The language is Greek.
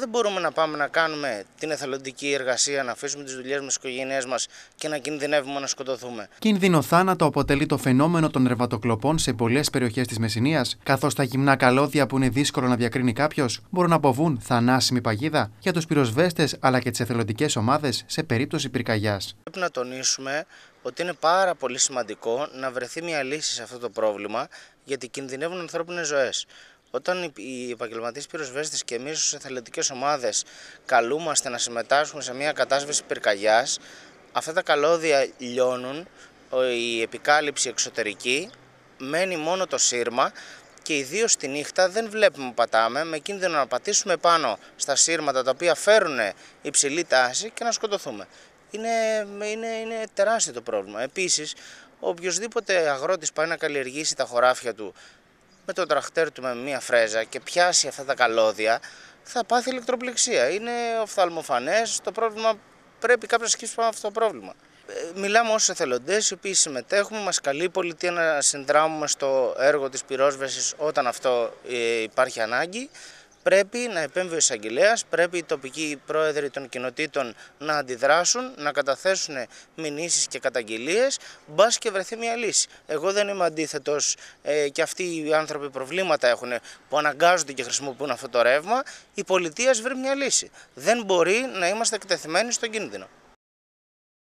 Δεν μπορούμε να πάμε να κάνουμε την εθελοντική εργασία, να αφήσουμε τις δουλειές μας, τις οικογένειές μας και να κινδυνεύουμε να σκοτωθούμε. Κίνδυνο θάνατο αποτελεί το φαινόμενο των ρεβατοκλοπών σε πολλές περιοχές της Μεσσηνίας, καθώς τα γυμνά καλώδια που είναι δύσκολο να διακρίνει κάποιος μπορούν να αποβούν θανάσιμη παγίδα για τους πυροσβέστες αλλά και τις εθελοντικές ομάδες σε περίπτωση πυρκαγιάς. Πρέπει να τονίσουμε ότι είναι πάρα πολύ σημαντικό να βρεθεί μια λύση σε αυτό το πρόβλημα γιατί κινδυνεύουν ανθρώπινες ζωές. Όταν οι επαγγελματίες πυροσβέστες και εμείς ως εθελοντικές ομάδες καλούμαστε να συμμετάσχουμε σε μια κατάσβεση πυρκαγιάς, αυτά τα καλώδια λιώνουν, η επικάλυψη εξωτερική, μένει μόνο το σύρμα και ιδίως τη νύχτα δεν βλέπουμε που πατάμε με κίνδυνο να πατήσουμε πάνω στα σύρματα τα οποία φέρουν υψηλή τάση και να σκοτωθούμε. Είναι, είναι, είναι τεράστιο το πρόβλημα. Επίσης, οποιοδήποτε αγρότης πάει να καλλιεργήσει τα χωράφια του με το τραχτέρ του με μια φρέζα και πιάσει αυτά τα καλώδια, θα πάθει ηλεκτροπληξία. Είναι οφθαλμοφανές. Το πρόβλημα πρέπει κάποιος να σκύψει πάνω αυτό το πρόβλημα. Ε, μιλάμε ως εθελοντές οι οποίοι συμμετέχουμε, μας καλεί η πολιτεία να συνδράμουμε στο έργο της πυρόσβεσης όταν αυτό ε, υπάρχει ανάγκη. Πρέπει να επέμβει ο εισαγγελέας, πρέπει οι τοπικοί πρόεδροι των κοινοτήτων να αντιδράσουν, να καταθέσουν μηνύσεις και καταγγελίες, μπας και βρεθεί μια λύση. Εγώ δεν είμαι αντίθετος ε, και αυτοί οι άνθρωποι προβλήματα έχουν που αναγκάζονται και χρησιμοποιούν αυτό το ρεύμα. Η πολιτεία βρει μια λύση. Δεν μπορεί να είμαστε εκτεθειμένοι στον κίνδυνο.